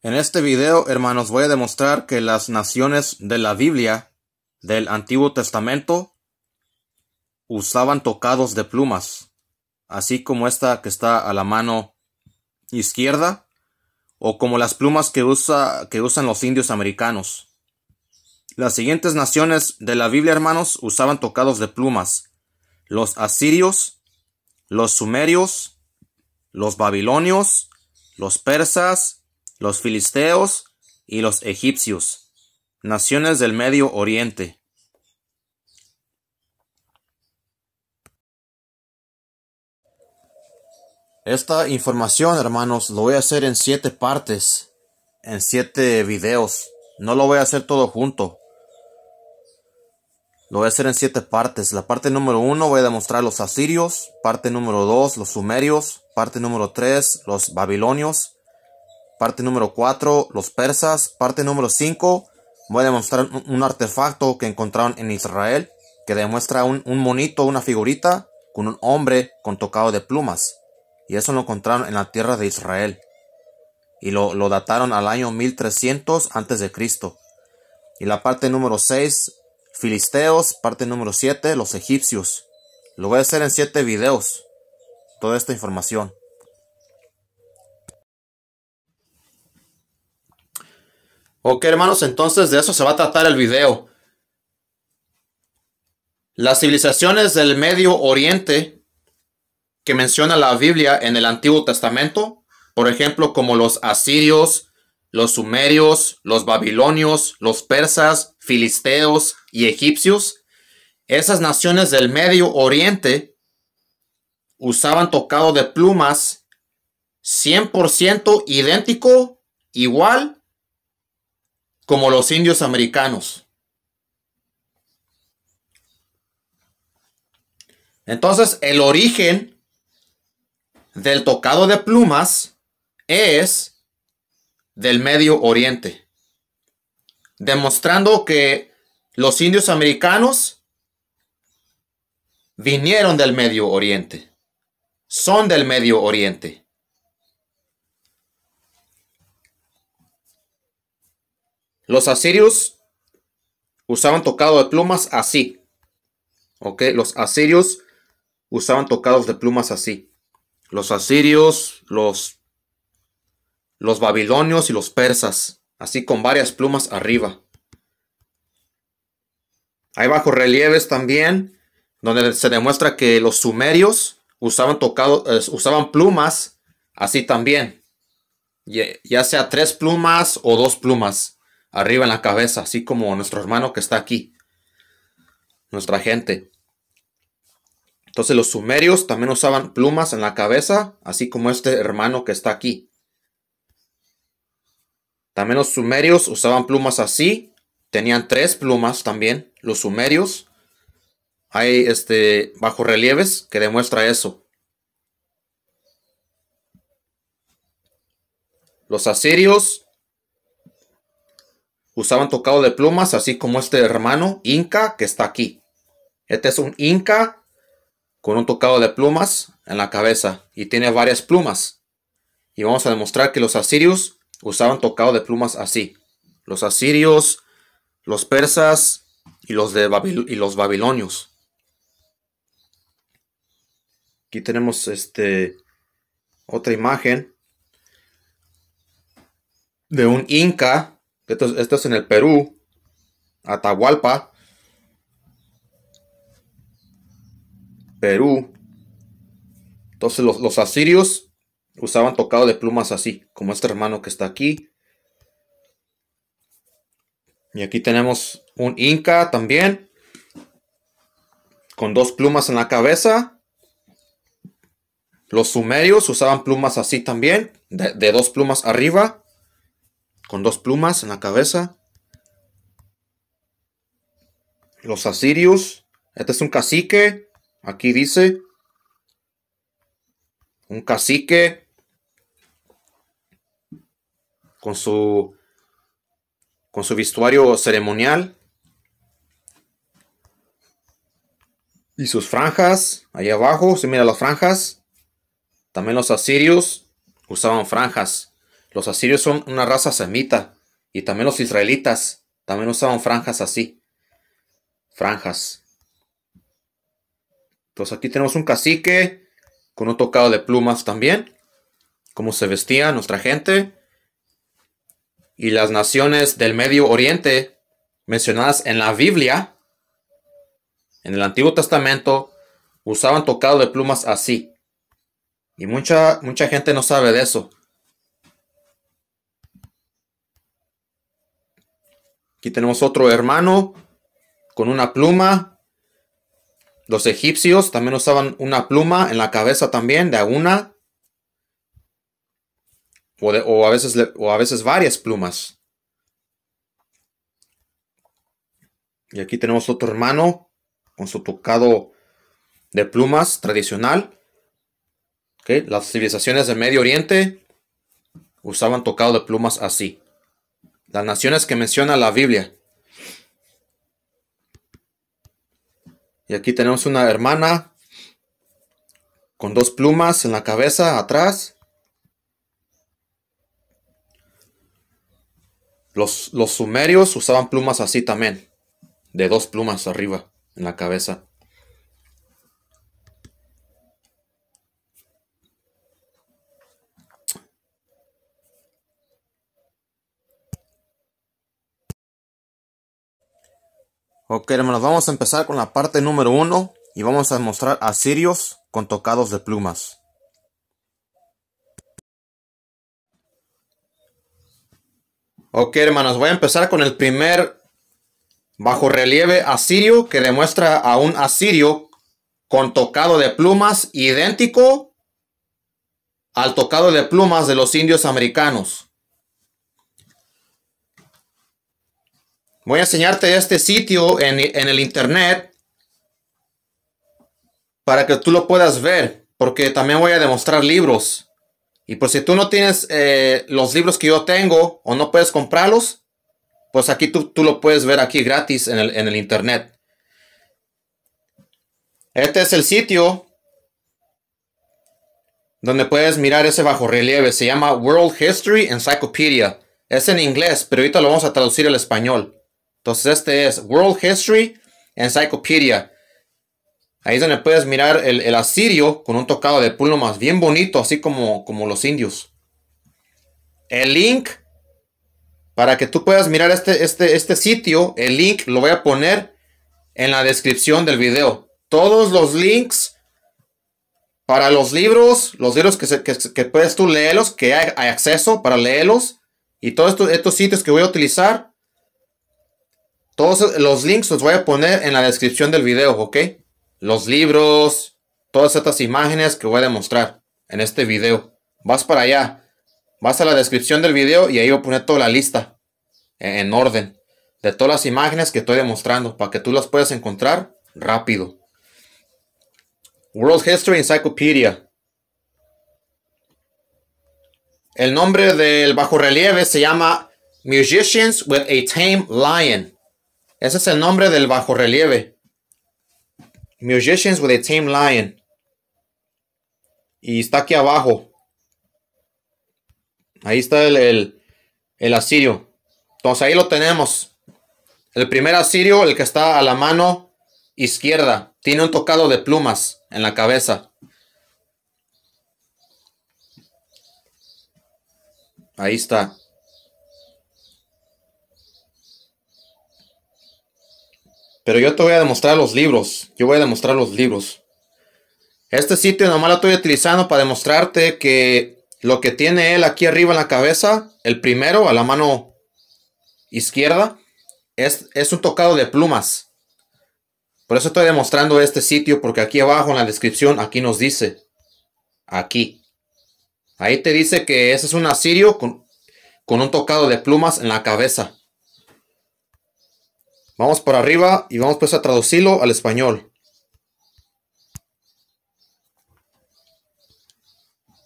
En este video, hermanos, voy a demostrar que las naciones de la Biblia del Antiguo Testamento usaban tocados de plumas, así como esta que está a la mano izquierda, o como las plumas que, usa, que usan los indios americanos. Las siguientes naciones de la Biblia, hermanos, usaban tocados de plumas. Los asirios, los sumerios, los babilonios, los persas, los filisteos y los egipcios, naciones del Medio Oriente. Esta información, hermanos, lo voy a hacer en siete partes, en siete videos. No lo voy a hacer todo junto. Lo voy a hacer en siete partes. La parte número uno voy a demostrar los asirios. Parte número dos, los sumerios. Parte número tres, los babilonios. Parte número 4, los persas. Parte número 5, voy a demostrar un, artefacto que encontraron en Israel, que demuestra un, monito, una figurita, con un hombre con tocado de plumas. Y eso lo encontraron en la tierra de Israel. Y lo, lo dataron al año 1300 a.C. Y la parte número 6, filisteos. Parte número 7, los egipcios. Lo voy a hacer en 7 videos. Toda esta información. Ok, hermanos, entonces de eso se va a tratar el video. Las civilizaciones del Medio Oriente que menciona la Biblia en el Antiguo Testamento, por ejemplo, como los asirios, los sumerios, los babilonios, los persas, filisteos y egipcios, esas naciones del Medio Oriente usaban tocado de plumas 100% idéntico, igual como los indios americanos. Entonces, el origen del tocado de plumas es del Medio Oriente, demostrando que los indios americanos vinieron del Medio Oriente, son del Medio Oriente. Los asirios usaban tocado de plumas así. ¿Ok? Los asirios usaban tocados de plumas así. Los asirios, los, los babilonios y los persas. Así con varias plumas arriba. Hay bajos relieves también, donde se demuestra que los sumerios usaban, tocado, usaban plumas así también. Ya sea tres plumas o dos plumas arriba en la cabeza, así como nuestro hermano que está aquí, nuestra gente. Entonces los sumerios también usaban plumas en la cabeza, así como este hermano que está aquí. También los sumerios usaban plumas así, tenían tres plumas también, los sumerios. Hay este bajo relieves que demuestra eso. Los asirios usaban tocado de plumas, así como este hermano inca que está aquí. Este es un inca con un tocado de plumas en la cabeza y tiene varias plumas. Y vamos a demostrar que los asirios usaban tocado de plumas así. Los asirios, los persas y los, de y los babilonios. Aquí tenemos este, otra imagen de un inca esto, es en el Perú, Atahualpa, Perú. Entonces los, asirios usaban tocado de plumas así, como este hermano que está aquí. Y aquí tenemos un inca también, con dos plumas en la cabeza. Los sumerios usaban plumas así también, de dos plumas arriba con dos plumas en la cabeza. Los asirios. Este es un cacique. Aquí dice. Un cacique. Con su. Con su vestuario ceremonial. Y sus franjas. Ahí abajo. Si mira las franjas. También los asirios usaban franjas. Los asirios son una raza semita y también los israelitas también usaban franjas así. Franjas. Entonces aquí tenemos un cacique con un tocado de plumas también. Cómo se vestía nuestra gente. Y las naciones del Medio Oriente mencionadas en la Biblia, en el Antiguo Testamento, usaban tocado de plumas así. Y mucha, mucha gente no sabe de eso. Aquí tenemos otro hermano con una pluma. Los egipcios también usaban una pluma en la cabeza también, de una. O, a veces, o a veces varias plumas. Y aquí tenemos otro hermano con su tocado de plumas tradicional. que Las civilizaciones del Medio Oriente usaban tocado de plumas así. Las naciones que menciona la Biblia. Y aquí tenemos una hermana con dos plumas en la cabeza atrás. Los, los, sumerios usaban plumas así también, de dos plumas arriba en la cabeza. Ok, hermanos, vamos a empezar con la parte número uno y vamos a mostrar asirios con tocados de plumas. Ok, hermanos, voy a empezar con el primer bajo relieve asirio que demuestra a un asirio con tocado de plumas idéntico al tocado de plumas de los indios americanos. Voy a enseñarte este sitio en, el internet para que tú lo puedas ver, porque también voy a demostrar libros. Y por si tú no tienes eh, los libros que yo tengo o no puedes comprarlos, pues aquí tú, lo puedes ver aquí gratis en el, en el, internet. Este es el sitio donde puedes mirar ese bajo relieve. Se llama World History Encyclopedia. Es en inglés, pero ahorita lo vamos a traducir al español. Entonces este es World History Encyclopedia. Ahí es donde puedes mirar el, asirio con un tocado de más bien bonito, así como, como los indios. El link para que tú puedas mirar este, este, este sitio, el link lo voy a poner en la descripción del video. Todos los links para los libros, los libros que, puedes tú leerlos, que hay, acceso para leerlos, y todos estos sitios que voy a utilizar, todos los links los voy a poner en la descripción del video, ¿ok? Los libros, todas estas imágenes que voy a demostrar en este video. Vas para allá, vas a la descripción del video y ahí voy a poner toda la lista en orden de todas las imágenes que estoy demostrando para que tú las puedas encontrar rápido. World History Encyclopedia. El nombre del bajorrelieve se llama Musicians with a Tame Lion. Ese es el nombre del bajorrelieve. Musicians with a Tame Lion. Y está aquí abajo. Ahí está el, el asirio. Entonces ahí lo tenemos. El primer asirio, el que está a la mano izquierda, tiene un tocado de plumas en la cabeza. Ahí está. Pero yo te voy a demostrar los libros. Yo voy a demostrar los libros. Este sitio nomás lo estoy utilizando para demostrarte que lo que tiene él aquí arriba en la cabeza, el primero a la mano izquierda, es, un tocado de plumas. Por eso estoy demostrando este sitio, porque aquí abajo en la descripción, aquí nos dice. Aquí. Ahí te dice que ese es un asirio con un tocado de plumas en la cabeza. Vamos por arriba y vamos pues a traducirlo al español.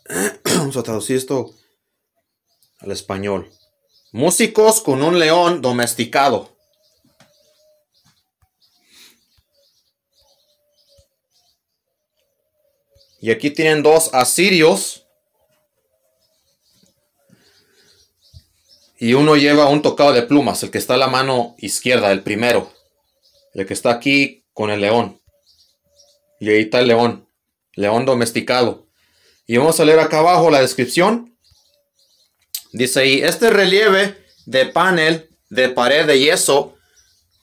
Vamos a traducir esto al español. Músicos con un león domesticado. Y aquí tienen dos asirios Y uno lleva un tocado de plumas, el que está a la mano izquierda, el primero. El que está aquí con el león. Y ahí está el león. León domesticado. Y vamos a leer acá abajo la descripción. Dice ahí, este relieve de panel de pared de yeso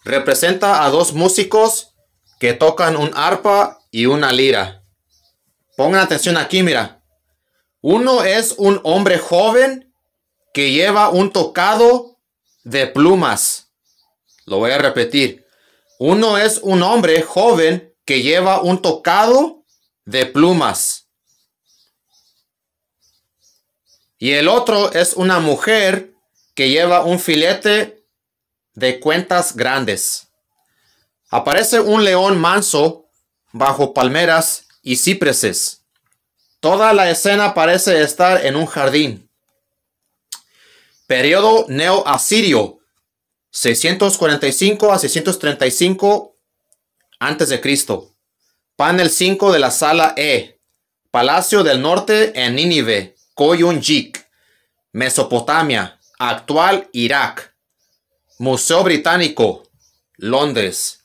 representa a dos músicos que tocan un arpa y una lira. Pongan atención aquí, mira. Uno es un hombre joven que lleva un tocado de plumas. Lo voy a repetir. Uno es un hombre joven que lleva un tocado de plumas. Y el otro es una mujer que lleva un filete de cuentas grandes. Aparece un león manso bajo palmeras y cipreses. Toda la escena parece estar en un jardín. Periodo neoasirio, 645 a 635 a.C. Panel 5 de la sala E. Palacio del Norte en Nínive, Koyunjik, Mesopotamia, actual Irak. Museo Británico, Londres.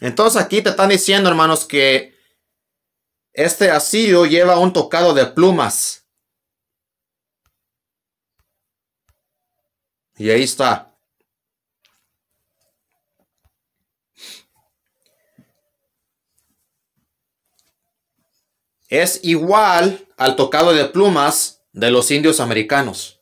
Entonces aquí te están diciendo, hermanos, que este asirio lleva un tocado de plumas Y ahí está. Es igual al tocado de plumas de los indios americanos.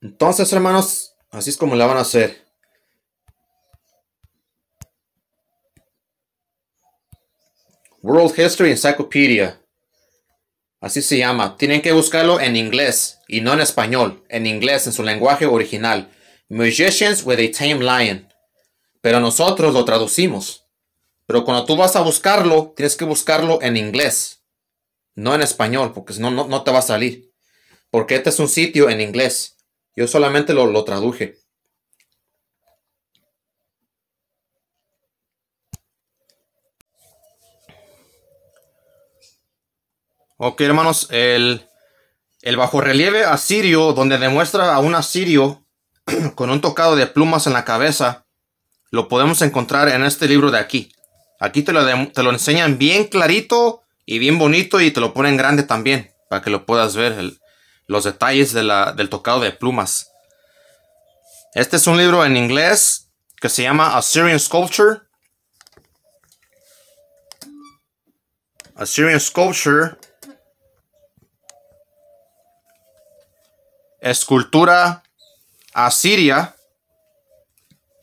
Entonces, hermanos, así es como la van a hacer. World History Encyclopedia. Así se llama. Tienen que buscarlo en inglés y no en español. En inglés, en su lenguaje original. Musicians with a Tame Lion. Pero nosotros lo traducimos. Pero cuando tú vas a buscarlo, tienes que buscarlo en inglés. No en español, porque no, no te va a salir. Porque este es un sitio en inglés. Yo solamente lo, lo traduje. Ok, hermanos, el, el bajorrelieve asirio, donde demuestra a un asirio con un tocado de plumas en la cabeza, lo podemos encontrar en este libro de aquí. Aquí te lo, te lo enseñan bien clarito y bien bonito y te lo ponen grande también, para que lo puedas ver, los detalles de la, del tocado de plumas. Este es un libro en inglés que se llama Assyrian Sculpture. Assyrian Sculpture Escultura asiria.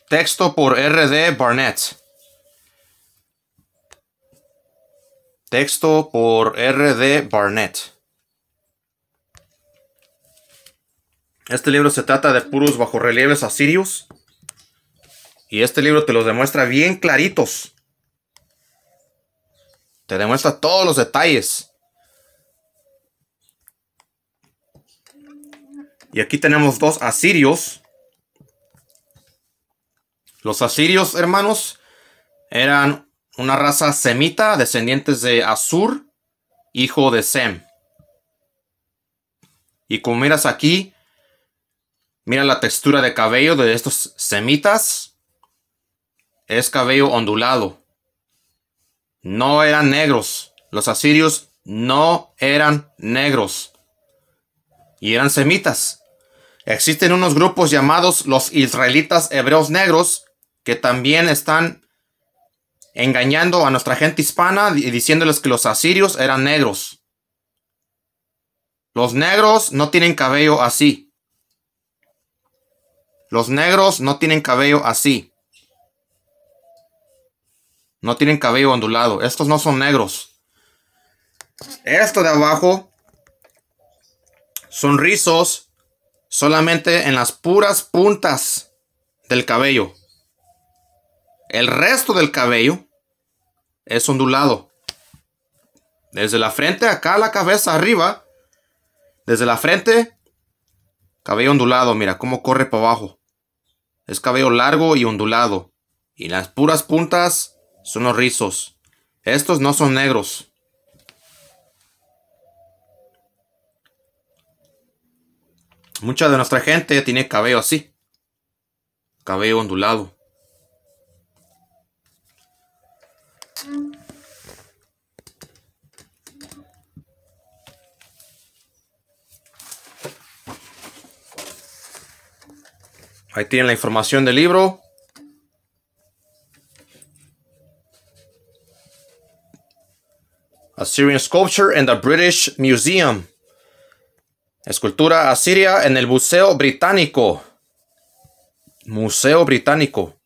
Texto por R.D. Barnett. Texto por R.D. Barnett. Este libro se trata de puros bajorrelieves asirios. Y este libro te los demuestra bien claritos. Te demuestra todos los detalles. Y aquí tenemos dos asirios. Los asirios, hermanos, eran una raza semita, descendientes de Asur, hijo de Sem. Y como miras aquí, mira la textura de cabello de estos semitas. Es cabello ondulado. No eran negros. Los asirios no eran negros. Y eran semitas. Existen unos grupos llamados los israelitas hebreos negros que también están engañando a nuestra gente hispana y diciéndoles que los asirios eran negros. Los negros no tienen cabello así. Los negros no tienen cabello así. No tienen cabello ondulado. Estos no son negros. Esto de abajo son rizos solamente en las puras puntas del cabello. El resto del cabello es ondulado. Desde la frente acá a la cabeza arriba. Desde la frente, cabello ondulado. Mira cómo corre para abajo. Es cabello largo y ondulado. Y las puras puntas son los rizos. Estos no son negros. Mucha de nuestra gente tiene cabello así. Cabello ondulado. Ahí tienen la información del libro. A Syrian Sculpture and the British Museum. Escultura asiria en el Museo Británico. Museo Británico.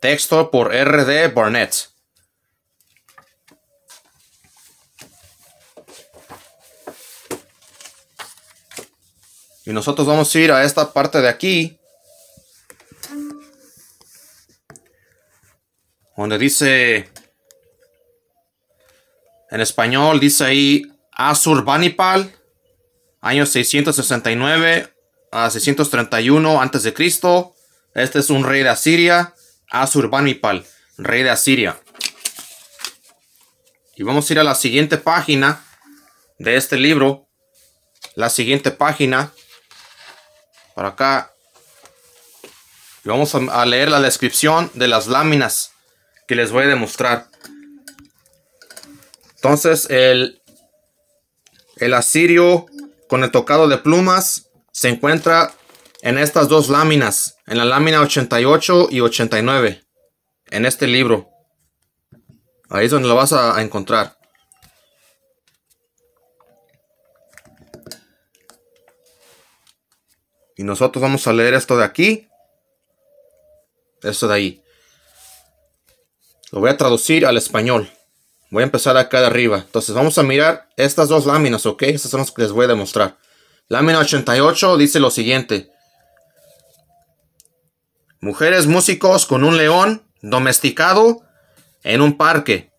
Texto por R.D. Barnett. Y nosotros vamos a ir a esta parte de aquí. Donde dice... En español dice ahí Asurbanipal años 669 a 631 Cristo Este es un rey de Asiria, Asurbanipal, rey de Asiria. Y vamos a ir a la siguiente página de este libro. La siguiente página. Para acá. Y vamos a leer la descripción de las láminas que les voy a demostrar. Entonces el, el asirio con el tocado de plumas se encuentra en estas dos láminas, en la lámina 88 y 89, en este libro. Ahí es donde lo vas a, encontrar. Y nosotros vamos a leer esto de aquí. Esto de ahí. Lo voy a traducir al español. Voy a empezar acá de arriba. Entonces vamos a mirar estas dos láminas, ¿ok? Estas son las que les voy a demostrar. Lámina 88 dice lo siguiente. Mujeres músicos con un león domesticado en un parque.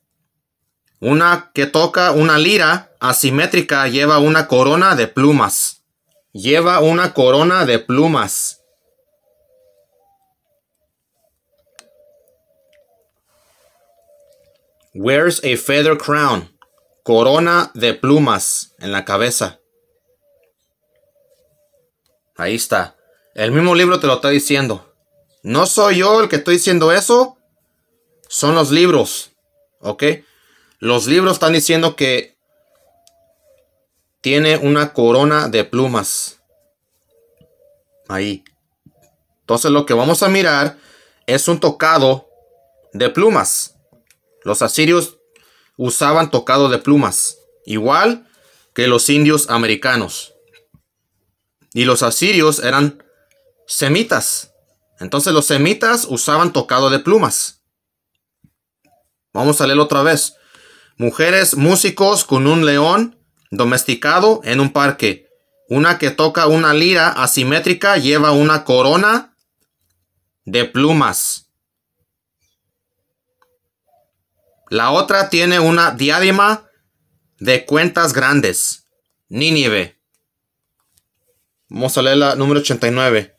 Una que toca una lira asimétrica lleva una corona de plumas. Lleva una corona de plumas. Wears a feather crown. Corona de plumas en la cabeza. Ahí está. El mismo libro te lo está diciendo. No soy yo el que estoy diciendo eso. Son los libros. ¿Ok? Los libros están diciendo que tiene una corona de plumas. Ahí. Entonces lo que vamos a mirar es un tocado de plumas. Los asirios usaban tocado de plumas, igual que los indios americanos. Y los asirios eran semitas. Entonces los semitas usaban tocado de plumas. Vamos a leerlo otra vez. Mujeres músicos con un león domesticado en un parque. Una que toca una lira asimétrica lleva una corona de plumas. La otra tiene una diadema de cuentas grandes. Nínive. Vamos a leer la número 89.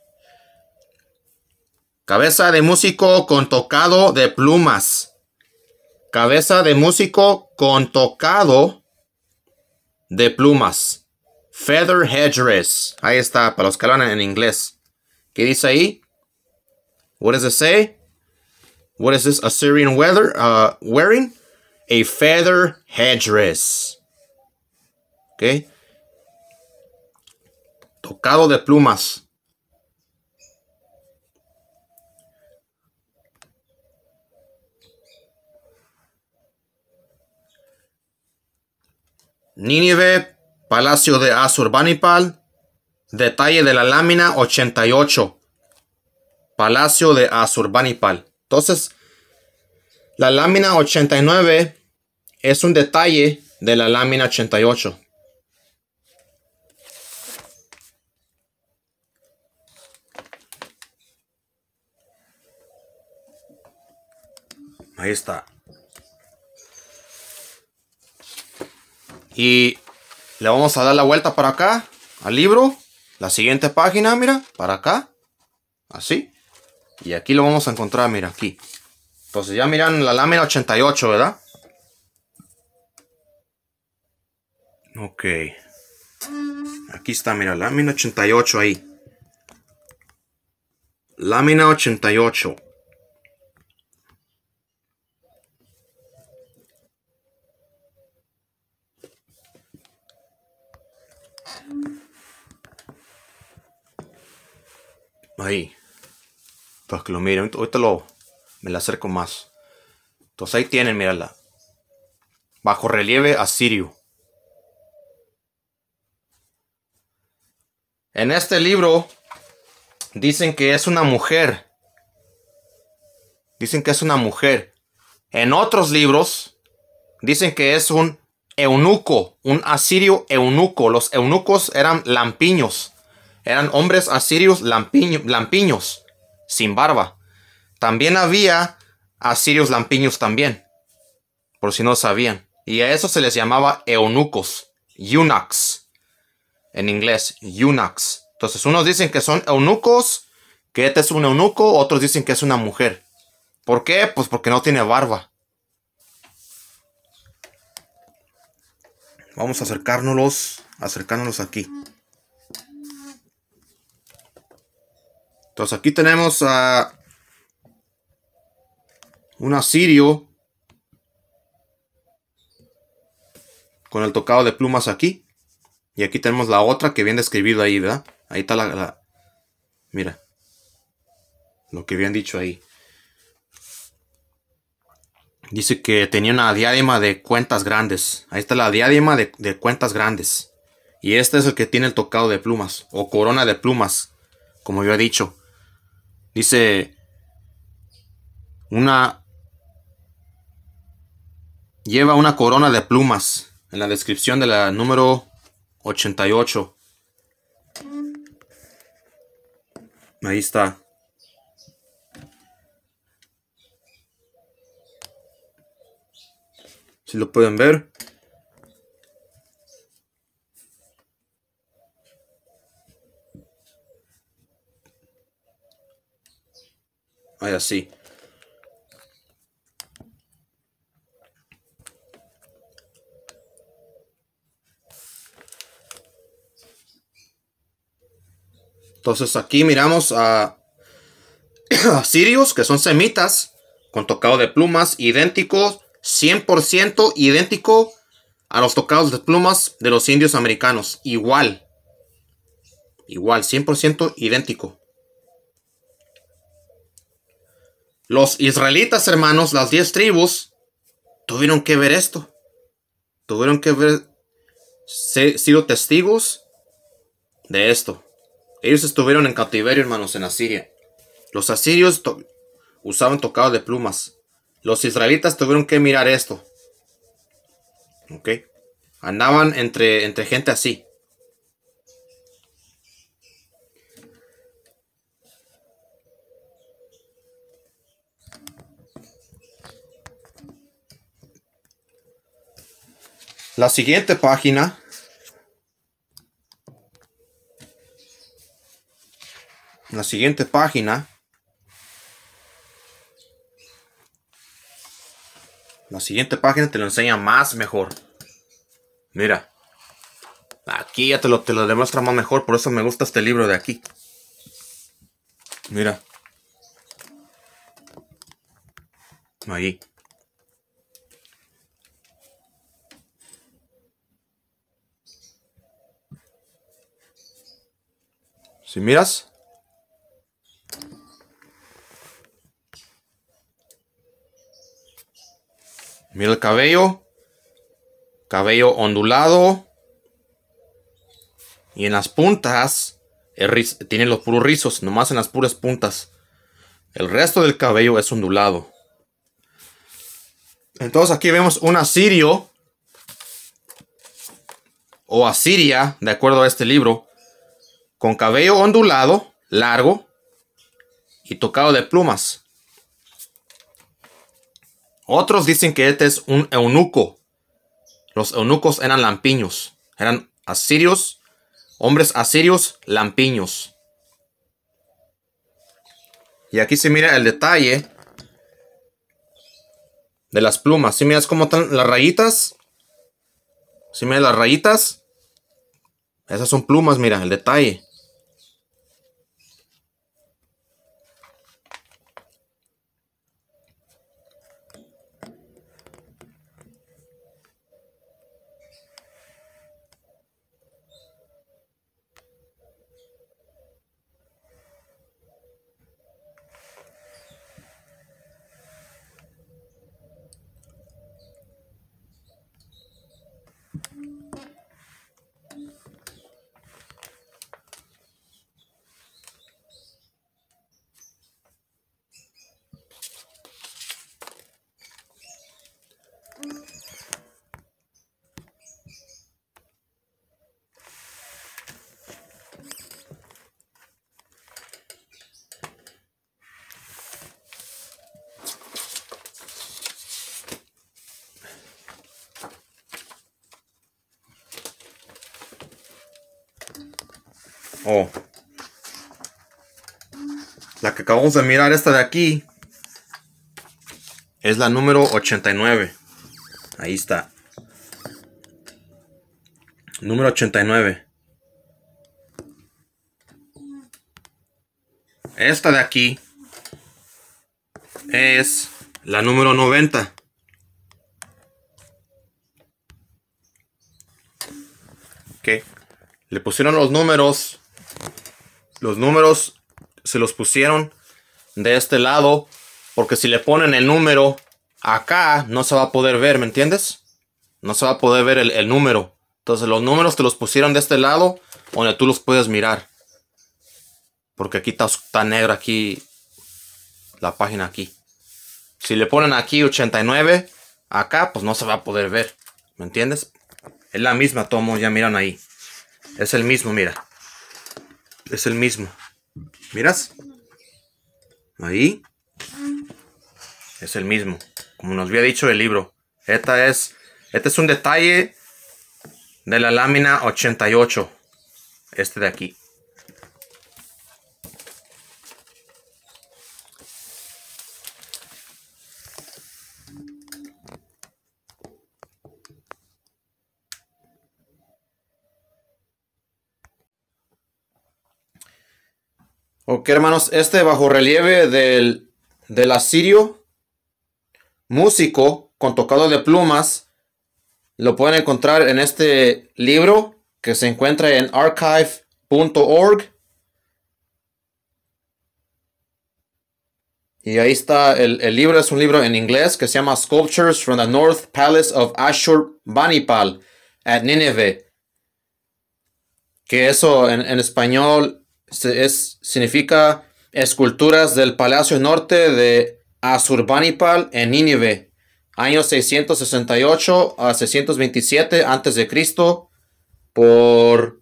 Cabeza de músico con tocado de plumas. Cabeza de músico con tocado de plumas. Feather headdress. Ahí está, para los que hablan en inglés. ¿Qué dice ahí? What does it say? What is this Assyrian weather uh, wearing? A feather headdress. Okay. Tocado de plumas. Nínive, Palacio de Azurbanipal, detalle de la lámina 88, Palacio de Azurbanipal. Entonces, la lámina 89 es un detalle de la lámina 88. Ahí está. Y le vamos a dar la vuelta para acá, al libro. La siguiente página, mira, para acá. Así. Y aquí lo vamos a encontrar, mira, aquí. Entonces ya miran la lámina 88, ¿verdad? Ok. Aquí está, mira, lámina 88 ahí. Lámina 88. Ahí. Pues que lo miren. Ahorita me la acerco más. Entonces ahí tienen, mírala. Bajo relieve asirio. En este libro dicen que es una mujer. Dicen que es una mujer. En otros libros dicen que es un eunuco, un asirio eunuco. Los eunucos eran lampiños. Eran hombres asirios lampiño, lampiños sin barba. También había Asirios Lampiños también, por si no sabían. Y a eso se les llamaba eunucos, eunuchs, en inglés, eunuchs. Entonces unos dicen que son eunucos, que este es un eunuco, otros dicen que es una mujer. ¿Por qué? Pues porque no tiene barba. Vamos a acercárnoslos, acercárnoslos aquí. Entonces aquí tenemos a un asirio con el tocado de plumas aquí. Y aquí tenemos la otra que viene describido ahí, ¿verdad? Ahí está la, Mira. Lo que habían dicho ahí. Dice que tenía una diadema de cuentas grandes. Ahí está la diadema de, de cuentas grandes. Y este es el que tiene el tocado de plumas. O corona de plumas. Como yo he dicho. Dice una lleva una corona de plumas en la descripción de la número 88. Ahí está. Si lo pueden ver. Ahí sí. Entonces aquí miramos a, sirios que son semitas, con tocado de plumas idéntico, 100% idéntico a los tocados de plumas de los indios americanos. Igual. Igual, 100% idéntico. Los israelitas, hermanos, las diez tribus, tuvieron que ver esto. Tuvieron que ver, sido testigos de esto. Ellos estuvieron en cautiverio, hermanos, en Asiria. Los asirios usaban tocado de plumas. Los israelitas tuvieron que mirar esto. ¿Ok? Andaban entre, entre gente así. La siguiente página la siguiente página, la siguiente página te lo enseña más mejor. Mira, aquí ya te lo, te lo demuestra más mejor, por eso me gusta este libro de aquí. Mira. Ahí. Si miras. Mira el cabello. Cabello ondulado. Y en las puntas. tiene los puros rizos. Nomás en las puras puntas. El resto del cabello es ondulado. Entonces aquí vemos un asirio o Asiria, de acuerdo a este libro, con cabello ondulado, largo y tocado de plumas. Otros dicen que este es un eunuco. Los eunucos eran lampiños, eran asirios, hombres asirios lampiños. Y aquí se mira el detalle de las plumas. Si miras cómo están las rayitas. Si miras las rayitas. Esas son plumas, mira, el detalle. Oh. La que acabamos de mirar, esta de aquí, es la número 89. Ahí está. Número 89. Esta de aquí es la número 90. Ok. Le pusieron los números los números se los pusieron de este lado. Porque si le ponen el número acá, no se va a poder ver, ¿me entiendes? No se va a poder ver el, número. Entonces los números te los pusieron de este lado, donde tú los puedes mirar. Porque aquí está, negro negra aquí la página aquí. Si le ponen aquí 89, acá pues no se va a poder ver. ¿Me entiendes? Es la misma tomo, ya miran ahí. Es el mismo, mira es el mismo. ¿Miras? Ahí. Es el mismo. Como nos había dicho el libro. Esta es, este es un detalle de la lámina 88. Este de aquí. Porque, hermanos, este bajo relieve del, asirio músico con tocado de plumas lo pueden encontrar en este libro que se encuentra en archive.org. Y ahí está el, libro, es un libro en inglés que se llama Sculptures from the North Palace of Ashur Banipal at Nineveh. Que eso en español significa esculturas del Palacio Norte de Azurbanipal en Nínive, año 668 a 627 a.C., por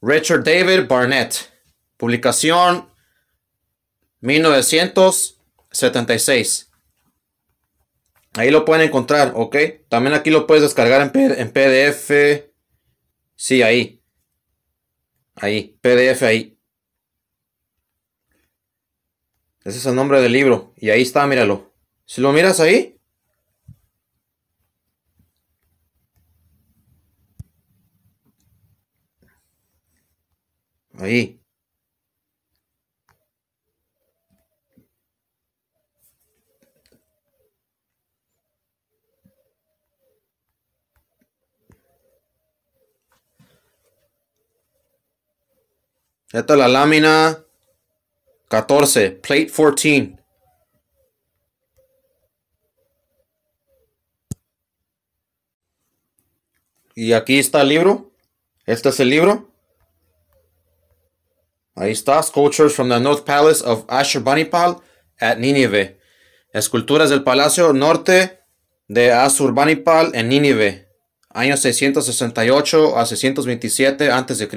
Richard David Barnett, publicación 1976. Ahí lo pueden encontrar, ¿ok? También aquí lo puedes descargar en, en PDF. Sí, ahí. Ahí, PDF ahí. Ese es el nombre del libro. Y ahí está, míralo. Si lo miras ahí. Ahí. Esta es la lámina 14, plate 14. Y aquí está el libro. Este es el libro. Ahí está, Sculptures from the North Palace of Ashurbanipal at Nineveh. Esculturas del Palacio Norte de Ashurbanipal en Nínive, años 668 a 627 a.C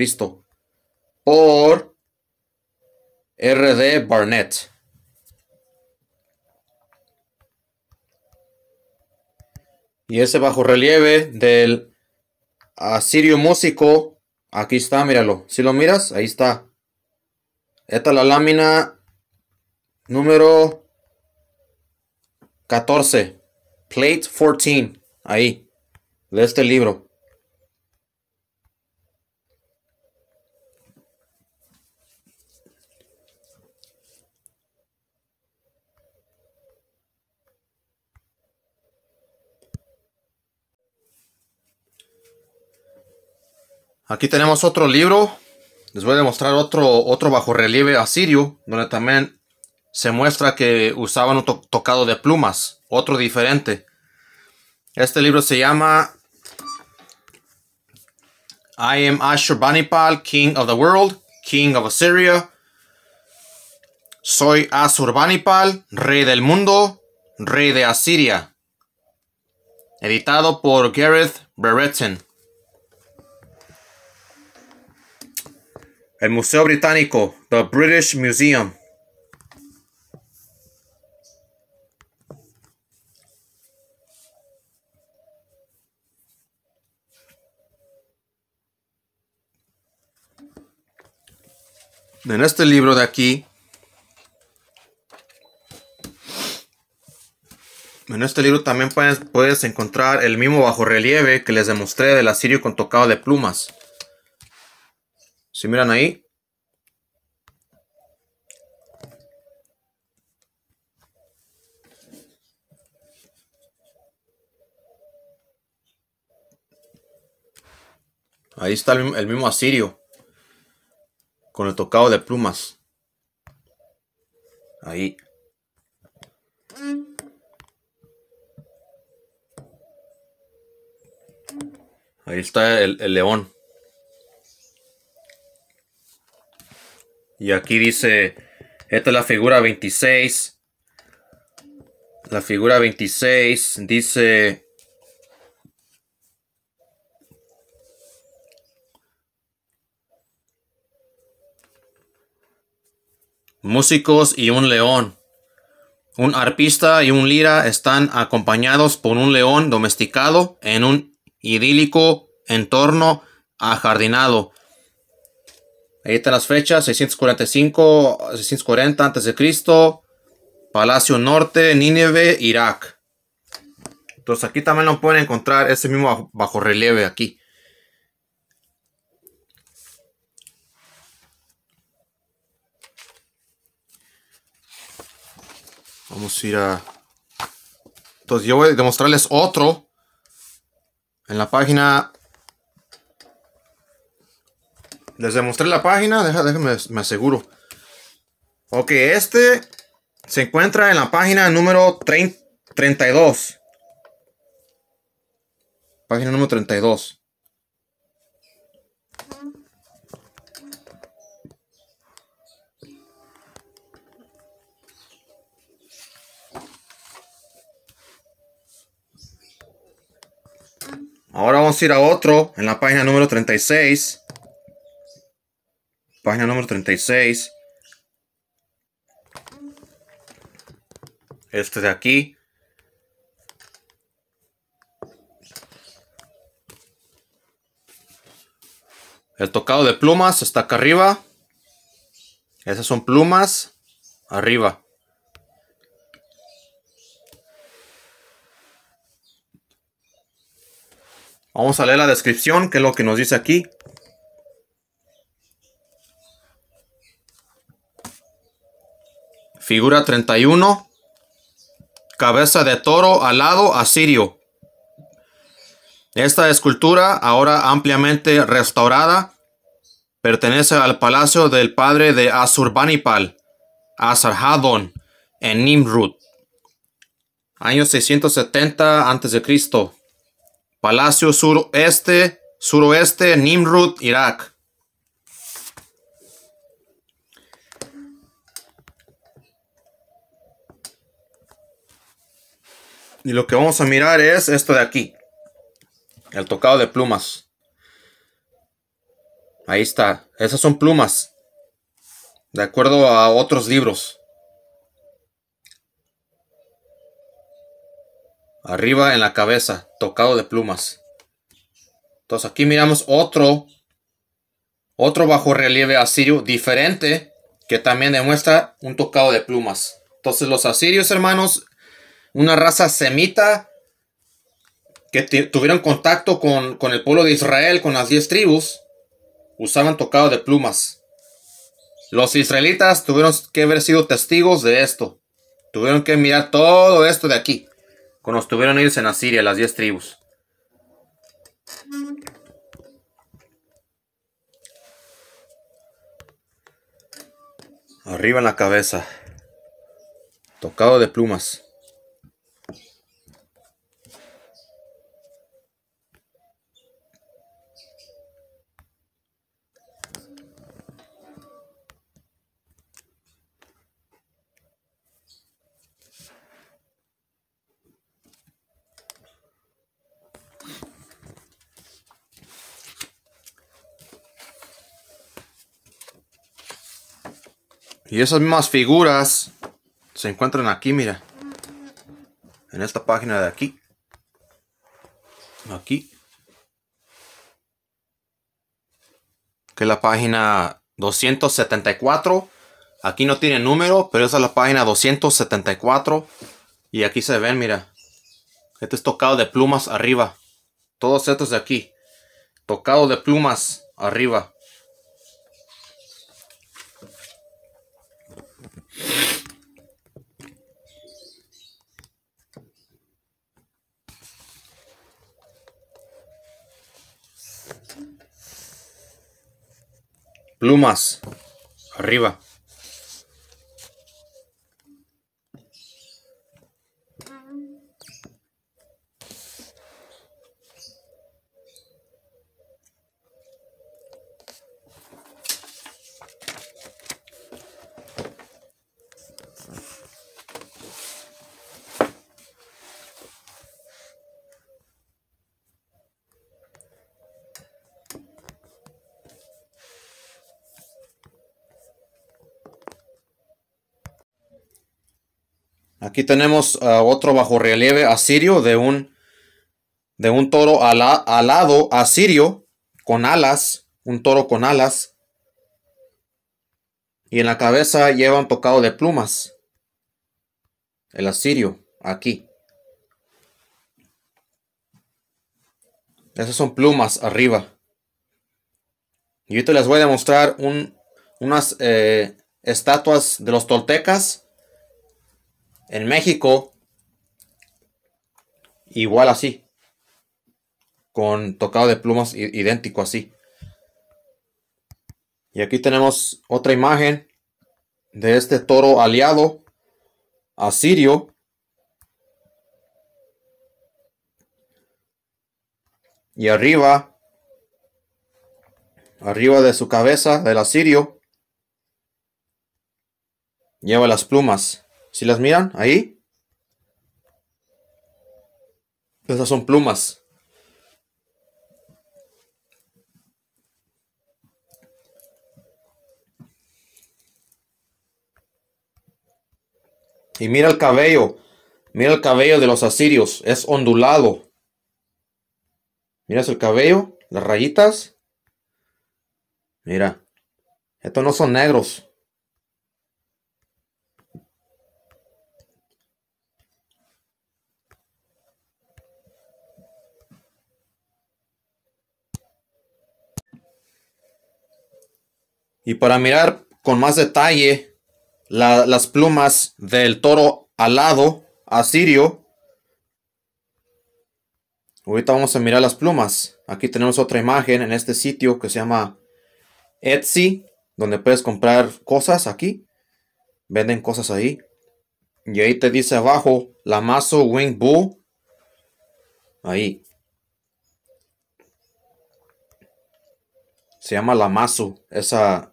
por R.D. Barnett. Y ese bajo relieve del asirio músico, aquí está, míralo. Si lo miras, ahí está. Esta es la lámina número 14, plate 14, ahí, de este libro. Aquí tenemos otro libro. Les voy a mostrar otro, otro bajo relieve asirio, donde también se muestra que usaban un tocado de plumas, otro diferente. Este libro se llama I am Ashurbanipal, King of the World, King of Assyria. Soy Ashurbanipal, Rey del Mundo, Rey de Asiria. Editado por Gareth Brereton. El Museo Británico, The British Museum. En este libro de aquí, en este libro también puedes, puedes encontrar el mismo bajo relieve que les demostré del asirio con tocado de plumas. Si miran ahí. Ahí está el, mismo asirio. Con el tocado de plumas. Ahí. Ahí está el león. Y aquí dice, esta es la figura 26. La figura 26 dice... Músicos y un león. Un arpista y un lira están acompañados por un león domesticado en un idílico entorno ajardinado. Ahí están las fechas, 645, 640 antes de Cristo, Palacio Norte, Níneve, Irak. Entonces aquí también lo pueden encontrar ese mismo bajo, bajo relieve aquí. Vamos a ir a... Entonces yo voy a demostrarles otro en la página les demostré la página, Deja, déjenme, me aseguro. Ok, este se encuentra en la página número 32. Página número 32. Ahora vamos a ir a otro en la página número 36. Página número 36. Este de aquí. El tocado de plumas está acá arriba. Esas son plumas arriba. Vamos a leer la descripción, que es lo que nos dice aquí. Figura 31. Cabeza de toro alado asirio. Esta escultura, ahora ampliamente restaurada, pertenece al palacio del padre de Asurbanipal, Asarhaddon, en Nimrud. Año 670 a.C. Palacio suroeste, suroeste, Nimrud, Irak. Y lo que vamos a mirar es esto de aquí. El tocado de plumas. Ahí está. Esas son plumas. De acuerdo a otros libros. Arriba en la cabeza. Tocado de plumas. Entonces aquí miramos otro. Otro bajo relieve asirio diferente. Que también demuestra un tocado de plumas. Entonces los asirios hermanos una raza semita que tuvieron contacto con, el pueblo de Israel, con las diez tribus, usaban tocado de plumas. Los israelitas tuvieron que haber sido testigos de esto. Tuvieron que mirar todo esto de aquí, cuando estuvieron ellos en Asiria, las diez tribus. Arriba en la cabeza. Tocado de plumas. Y esas mismas figuras se encuentran aquí, mira. En esta página de aquí. Aquí. Que es la página 274. Aquí no tiene número, pero esa es la página 274. Y aquí se ven, mira. Este es tocado de plumas arriba. Todos estos de aquí. Tocado de plumas arriba. Lumas, Arriba. Aquí tenemos otro bajo relieve asirio de un, de un toro alado asirio con alas, un toro con alas. Y en la cabeza lleva un tocado de plumas. El asirio, aquí. Esas son plumas arriba. Y ahorita les voy a mostrar unas eh, estatuas de los toltecas en México, igual así. Con tocado de plumas idéntico así. Y aquí tenemos otra imagen de este toro aliado asirio. Y arriba, arriba de su cabeza, del asirio, lleva las plumas. Si las miran ahí, esas son plumas. Y mira el cabello. Mira el cabello de los asirios. Es ondulado. Miras el cabello, las rayitas. Mira. Estos no son negros. Y para mirar con más detalle las plumas del toro alado asirio. Ahorita vamos a mirar las plumas. Aquí tenemos otra imagen en este sitio que se llama Etsy, donde puedes comprar cosas aquí. Venden cosas ahí. Y ahí te dice abajo, la Wing Bull. Ahí. Se llama la esa,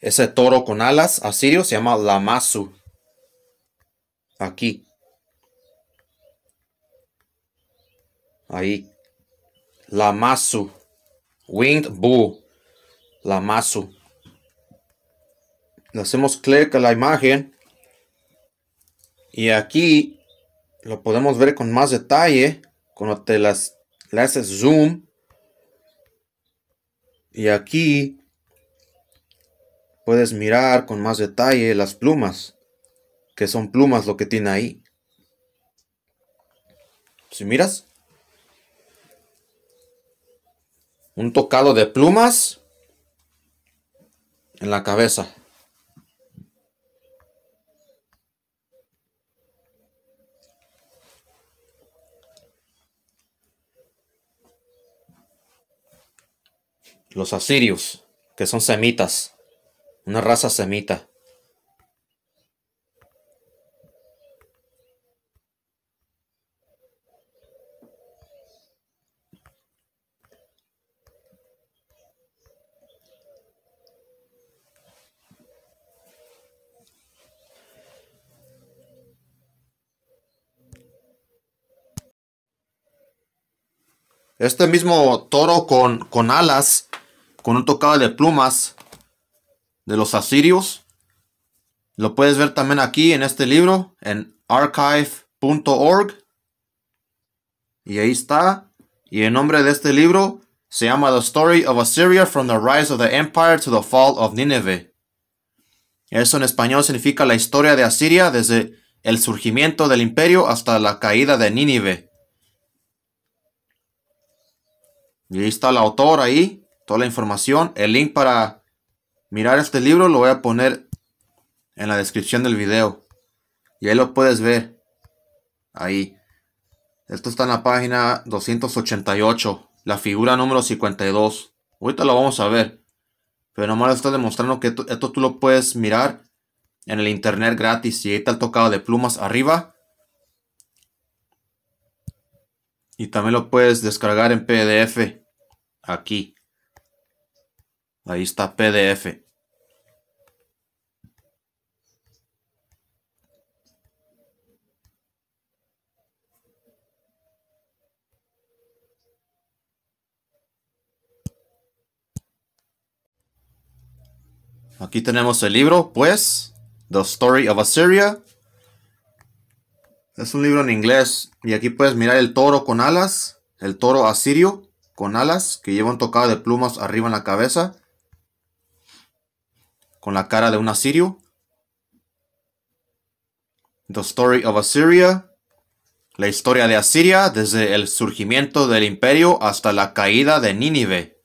ese toro con alas asirio se llama Lamassu. Aquí. Ahí. Lamassu. Wind Bull. Lamassu. Le hacemos clic a la imagen. Y aquí lo podemos ver con más detalle. Cuando te las, le haces zoom. Y aquí puedes mirar con más detalle las plumas, que son plumas lo que tiene ahí. Si miras, un tocado de plumas en la cabeza. Los asirios, que son semitas una raza semita Este mismo toro con, con alas, con un tocado de plumas, de los asirios. Lo puedes ver también aquí en este libro, en archive.org. Y ahí está. Y el nombre de este libro se llama The Story of Assyria from the Rise of the Empire to the Fall of Nineveh. Eso en español significa la historia de Asiria desde el surgimiento del imperio hasta la caída de Nínive. Y ahí está el autor ahí, toda la información, el link para mirar este libro lo voy a poner en la descripción del video. Y ahí lo puedes ver. Ahí. Esto está en la página 288. La figura número 52. Ahorita lo vamos a ver. Pero nomás está demostrando que esto, tú lo puedes mirar en el internet gratis. Y ahí está el tocado de plumas arriba. Y también lo puedes descargar en PDF. Aquí. Ahí está PDF. Aquí tenemos el libro, pues, The Story of Assyria. Es un libro en inglés y aquí puedes mirar el toro con alas, el toro asirio con alas que lleva un tocado de plumas arriba en la cabeza con la cara de un asirio. The Story of Assyria. La historia de Asiria desde el surgimiento del imperio hasta la caída de Nínive.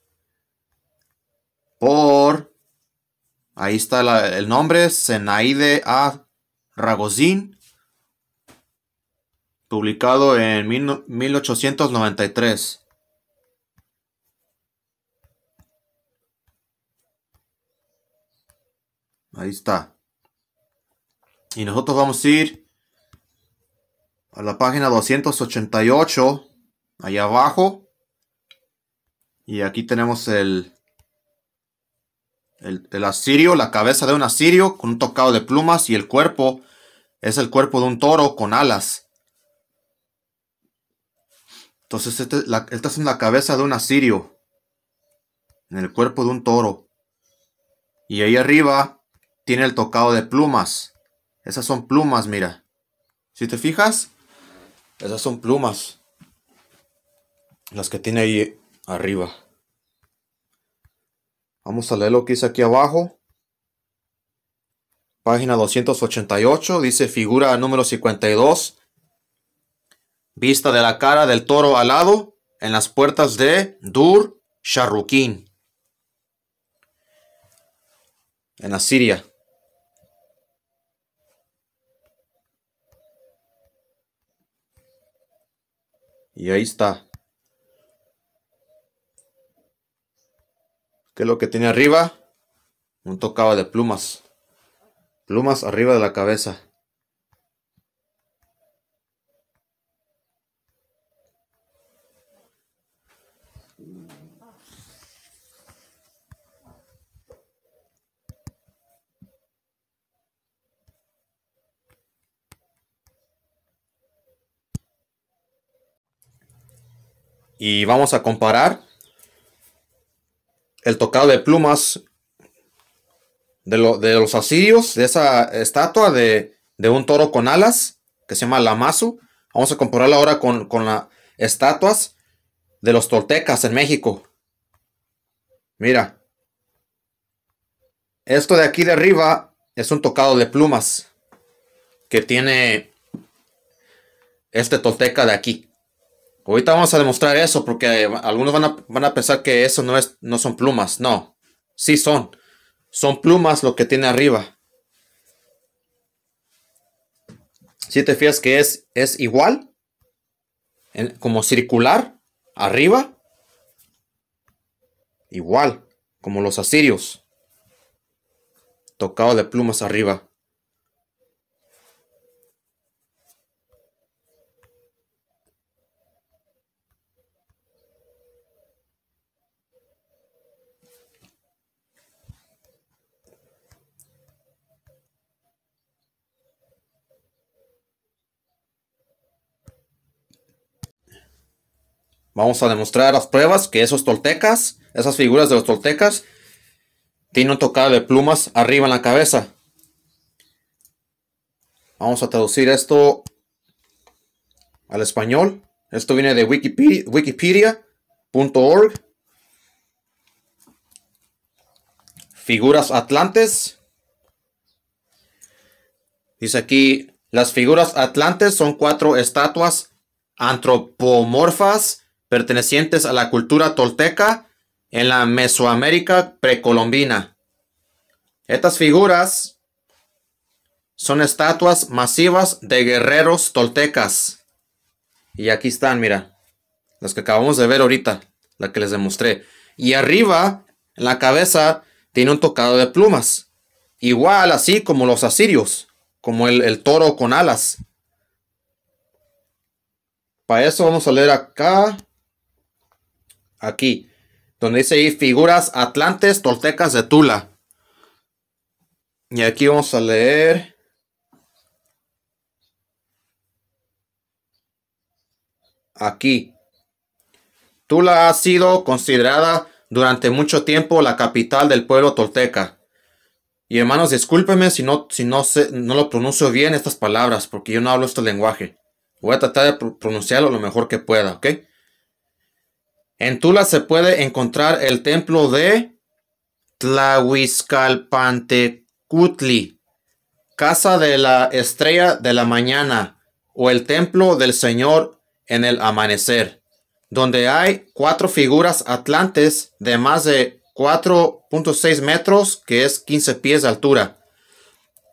Por. Ahí está el nombre, Senaide A. Ragozin. Publicado en 1893. Ahí está. Y nosotros vamos a ir a la página 288, allá abajo. Y aquí tenemos el, el, asirio, la cabeza de un asirio con un tocado de plumas y el cuerpo es el cuerpo de un toro con alas. Entonces este, la, esta es la cabeza de un asirio en el cuerpo de un toro. Y ahí arriba tiene el tocado de plumas. Esas son plumas, mira. Si te fijas, esas son plumas. Las que tiene ahí arriba. Vamos a leer lo que dice aquí abajo. Página 288, dice figura número 52. Vista de la cara del toro alado en las puertas de Dur Sharrukin. En Asiria. Y ahí está. ¿Qué es lo que tiene arriba? Un tocado de plumas. Plumas arriba de la cabeza. y vamos a comparar el tocado de plumas de, los asirios, de esa estatua de, un toro con alas que se llama Lamazu. Vamos a compararla ahora con, con las estatuas de los toltecas en México. Mira, esto de aquí de arriba es un tocado de plumas que tiene este tolteca de aquí. Ahorita vamos a demostrar eso porque eh, algunos van a, pensar que eso no, es, no son plumas. No, sí son. Son plumas lo que tiene arriba. Si te fijas que es, es igual, como circular, arriba, igual, como los asirios, tocado de plumas arriba. Vamos a demostrar las pruebas que esos toltecas, esas figuras de los toltecas, tienen un tocado de plumas arriba en la cabeza. Vamos a traducir esto al español. Esto viene de wikipedia.org. figuras atlantes. Dice aquí, las figuras atlantes son cuatro estatuas antropomorfas pertenecientes a la cultura tolteca en la Mesoamérica precolombina. Estas figuras son estatuas masivas de guerreros toltecas. Y aquí están, mira, las que acabamos de ver ahorita, la que les demostré. Y arriba, en la cabeza, tiene un tocado de plumas. Igual así como los asirios, como el, el toro con alas. Para eso vamos a leer acá aquí, donde dice ahí figuras atlantes toltecas de Tula. Y aquí vamos a leer. Aquí. Tula ha sido considerada durante mucho tiempo la capital del pueblo tolteca. Y hermanos, discúlpenme si no, si no, no lo pronuncio bien estas palabras, porque yo no hablo este lenguaje. Voy a tratar de pronunciarlo lo mejor que pueda, ¿ok? En Tula se puede encontrar el templo de Tlahuizcalpantecutli, casa de la estrella de la mañana, o el templo del Señor en el amanecer, donde hay cuatro figuras atlantes de más de 4.6 metros, que es 15 pies de altura.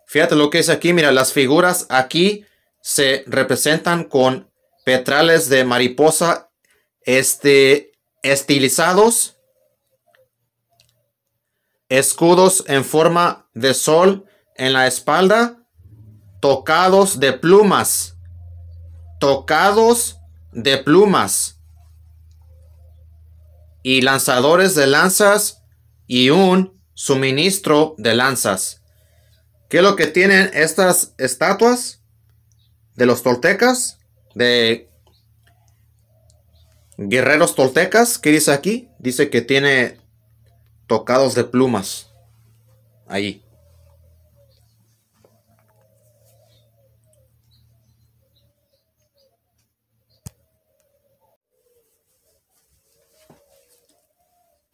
Fíjate lo que es aquí, mira, las figuras aquí se representan con petrales de mariposa este estilizados, escudos en forma de sol en la espalda, tocados de plumas, tocados de plumas y lanzadores de lanzas y un suministro de lanzas. ¿Qué es lo que tienen estas estatuas de los toltecas? De Guerreros toltecas, ¿qué dice aquí? Dice que tiene tocados de plumas. Ahí.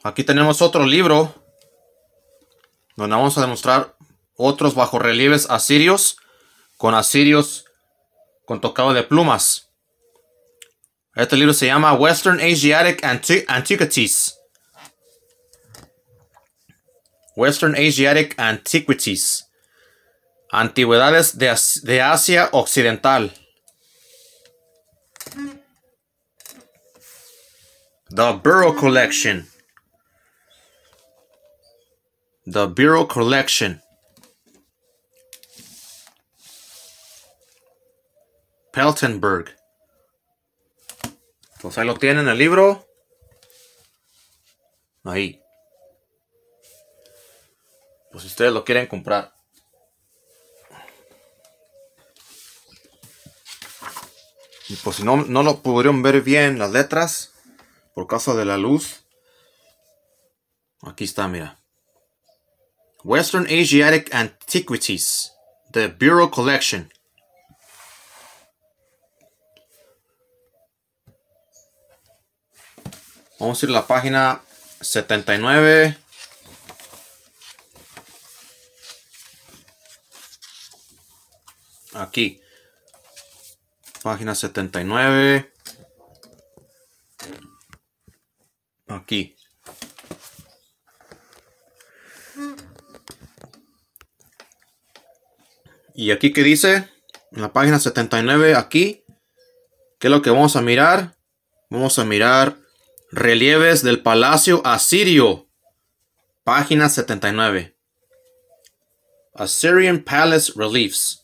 Aquí tenemos otro libro donde vamos a demostrar otros bajorrelieves asirios con asirios con tocado de plumas. Este libro se llama Western Asiatic Antiqu Antiquities. Western Asiatic Antiquities. Antigüedades de, de Asia Occidental. The Bureau Collection. The Bureau Collection. Peltenberg. Pues ahí lo tienen el libro. Ahí. Pues si ustedes lo quieren comprar. Y pues si no, no lo pudieron ver bien las letras. Por causa de la luz. Aquí está, mira. Western Asiatic Antiquities. The Bureau Collection. Vamos a ir a la página 79. Aquí. Página 79. Aquí. Y aquí que dice, en la página 79, aquí, Que es lo que vamos a mirar? Vamos a mirar Relieves del Palacio Asirio, página 79. Assyrian Palace Reliefs.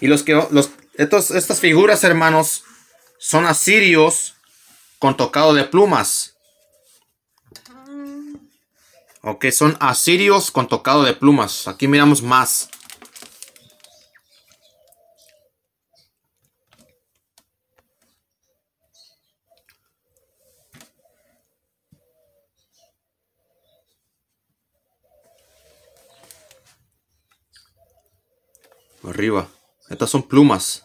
Y los que los, estos, estas figuras, hermanos, son asirios con tocado de plumas. Ok, son asirios con tocado de plumas. Aquí miramos más. Arriba. Estas son plumas.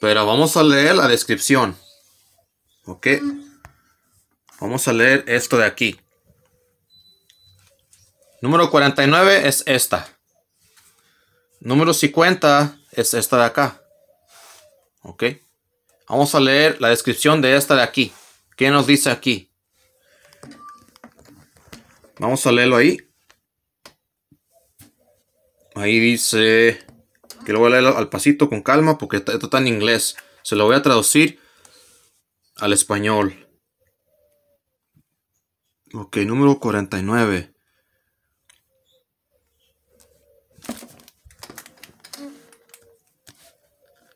Pero vamos a leer la descripción. ¿Ok? Vamos a leer esto de aquí. Número 49 es esta. Número 50 es esta de acá. ¿Ok? Vamos a leer la descripción de esta de aquí. ¿Qué nos dice aquí? Vamos a leerlo ahí. Ahí dice que lo voy a leer al pasito con calma porque esto está en inglés. Se lo voy a traducir al español. Ok, número 49.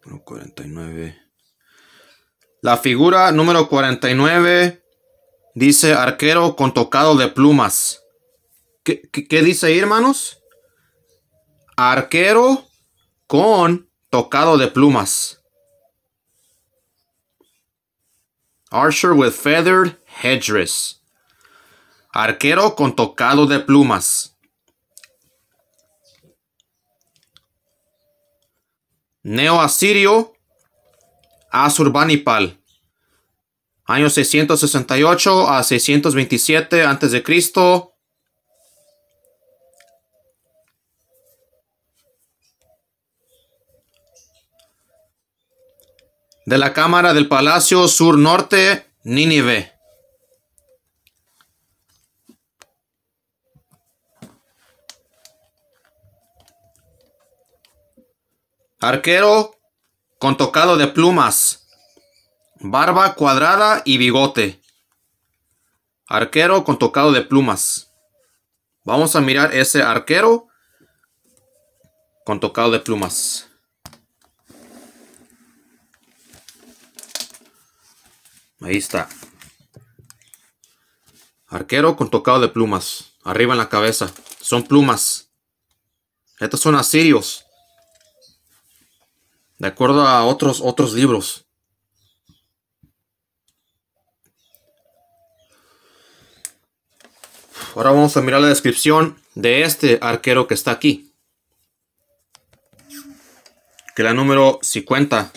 Número 49. La figura número 49 dice arquero con tocado de plumas. ¿Qué, dice ahí, hermanos? Arquero con tocado de plumas. Archer with feathered headdress. Arquero con tocado de plumas. Neo Asirio Asurbanipal. Años 668 a 627 a.C. de la Cámara del Palacio Sur Norte, Nínive. Arquero con tocado de plumas, barba cuadrada y bigote. Arquero con tocado de plumas. Vamos a mirar ese arquero con tocado de plumas. Ahí está. Arquero con tocado de plumas. Arriba en la cabeza. Son plumas. Estos son asirios. De acuerdo a otros, otros libros. Ahora vamos a mirar la descripción de este arquero que está aquí. Que la número 50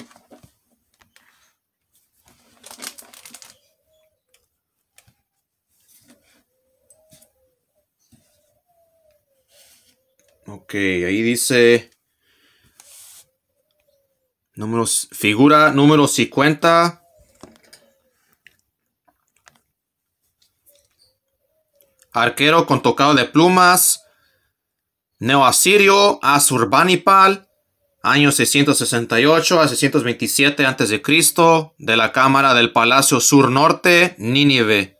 Ok, ahí dice. Números, figura número 50. Arquero con tocado de plumas. Neoasirio, Azurbanipal, año 668 a 627 a.C., de la Cámara del Palacio Sur Norte, Nínive.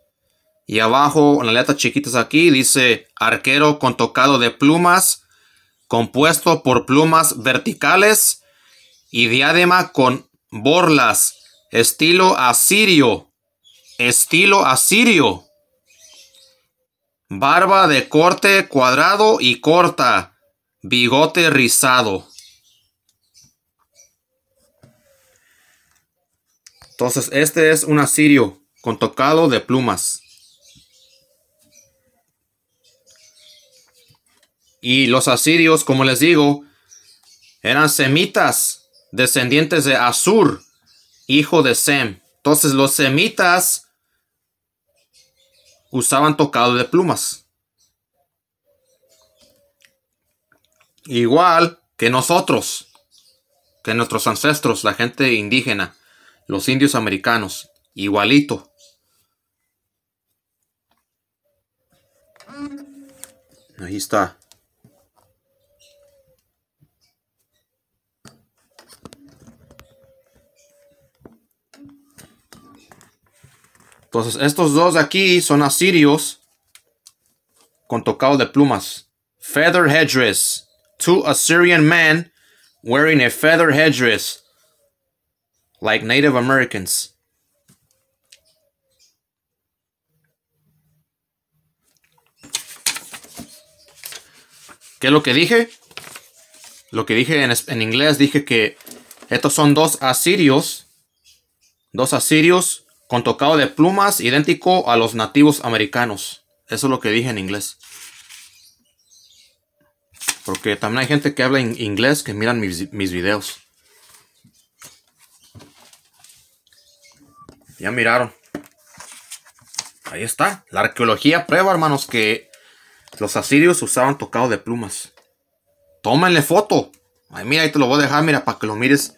Y abajo, en las letras chiquitas aquí, dice arquero con tocado de plumas, compuesto por plumas verticales y diadema con borlas, estilo asirio, estilo asirio. Barba de corte cuadrado y corta, bigote rizado. Entonces, este es un asirio con tocado de plumas. Y los asirios, como les digo, eran semitas, descendientes de Asur, hijo de Sem. Entonces los semitas usaban tocado de plumas. Igual que nosotros, que nuestros ancestros, la gente indígena, los indios americanos, igualito. Ahí está. Entonces, estos dos aquí son asirios con tocado de plumas. Feather headdress. Two Assyrian men wearing a feather headdress like Native Americans. ¿Qué es lo que dije? Lo que dije en, en inglés, dije que estos son dos asirios. Dos asirios con tocado de plumas idéntico a los nativos americanos. Eso es lo que dije en inglés. Porque también hay gente que habla en inglés que miran mis, videos. Ya miraron. Ahí está. La arqueología prueba, hermanos, que los asirios usaban tocado de plumas. Tómenle foto. mira, ahí te lo voy a dejar, mira, para que lo mires.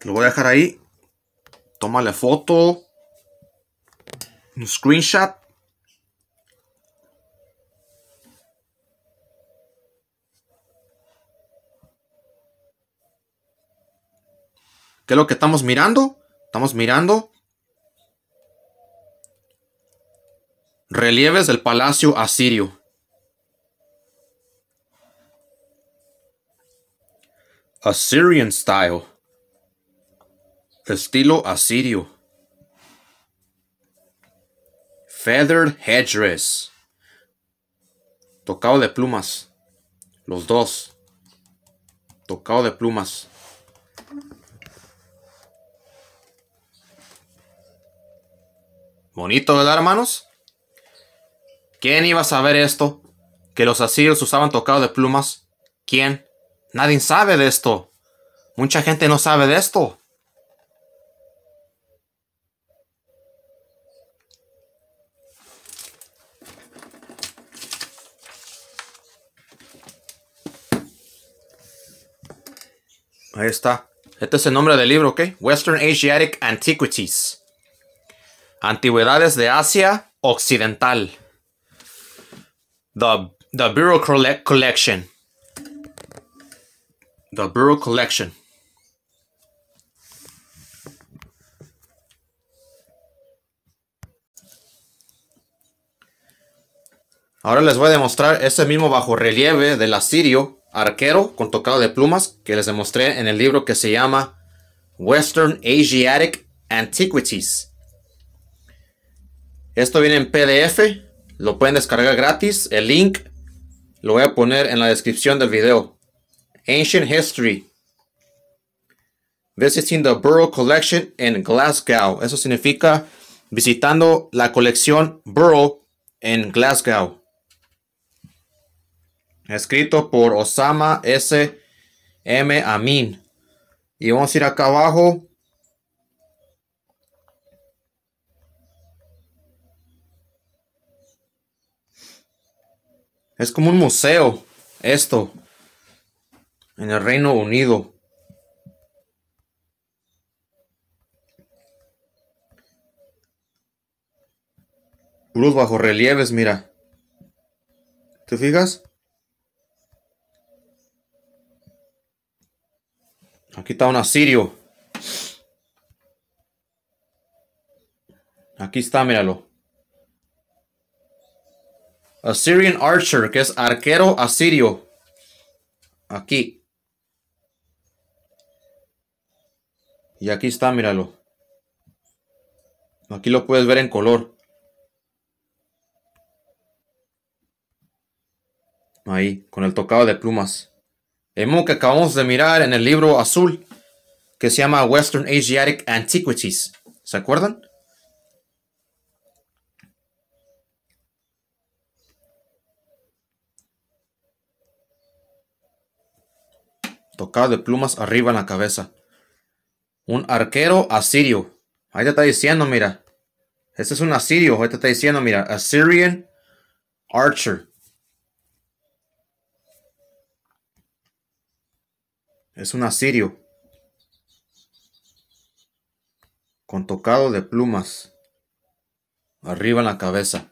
Te lo voy a dejar ahí. Tómale foto un screenshot. ¿Qué es lo que estamos mirando? Estamos mirando relieves del palacio asirio. Assyrian style. Estilo asirio. Feathered Headdress. Tocado de plumas. Los dos. Tocado de plumas. Bonito, ¿verdad, hermanos? ¿Quién iba a saber esto? Que los asirios usaban tocado de plumas. ¿Quién? Nadie sabe de esto. Mucha gente no sabe de esto. Ahí está. Este es el nombre del libro, ¿ok? Western Asiatic Antiquities. Antigüedades de Asia Occidental. The, the Bureau Collection. The Bureau Collection. Ahora les voy a demostrar ese mismo bajo relieve del asirio arquero con tocado de plumas que les demostré en el libro que se llama Western Asiatic Antiquities. Esto viene en PDF, lo pueden descargar gratis, el link lo voy a poner en la descripción del video. Ancient History. Visiting the Burrow Collection in Glasgow. Eso significa visitando la colección Burrow en Glasgow escrito por Osama S. M. Amin. Y vamos a ir acá abajo. Es como un museo esto en el Reino Unido. Luz bajo relieves, mira. ¿Te fijas? Aquí está un asirio. Aquí está, míralo. Assyrian Archer, que es arquero asirio. Aquí. Y aquí está, míralo. Aquí lo puedes ver en color. Ahí, con el tocado de plumas que acabamos de mirar en el libro azul que se llama Western Asiatic Antiquities. ¿Se acuerdan? Tocado de plumas arriba en la cabeza. Un arquero asirio. Ahí te está diciendo, mira. Este es un asirio. Ahí te está diciendo, mira. Assyrian Archer. Es un asirio con tocado de plumas arriba en la cabeza.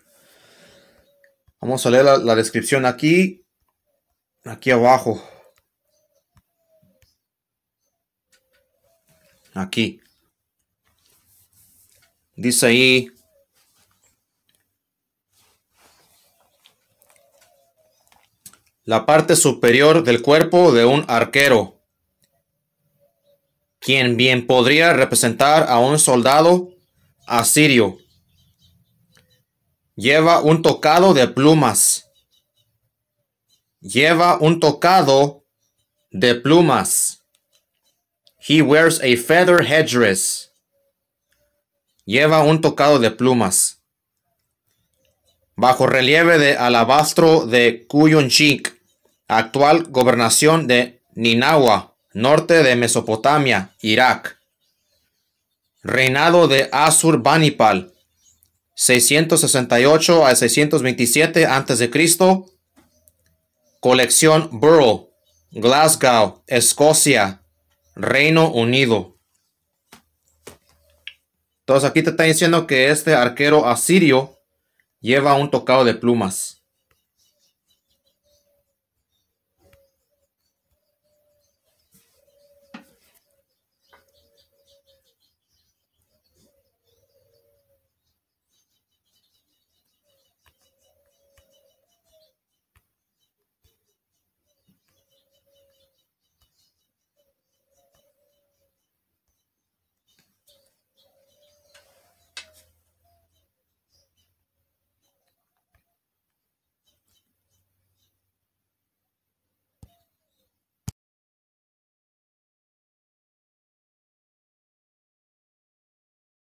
Vamos a leer la, descripción aquí, aquí abajo. Aquí. Dice ahí la parte superior del cuerpo de un arquero quien bien podría representar a un soldado asirio. Lleva un tocado de plumas. Lleva un tocado de plumas. He wears a feather headdress. Lleva un tocado de plumas. Bajo relieve de alabastro de Kuyunchik, actual gobernación de Ninawa norte de Mesopotamia, Irak. Reinado de Assurbanipal, 668 a 627 a.C. Colección Borough, Glasgow, Escocia, Reino Unido. Entonces aquí te está diciendo que este arquero asirio lleva un tocado de plumas.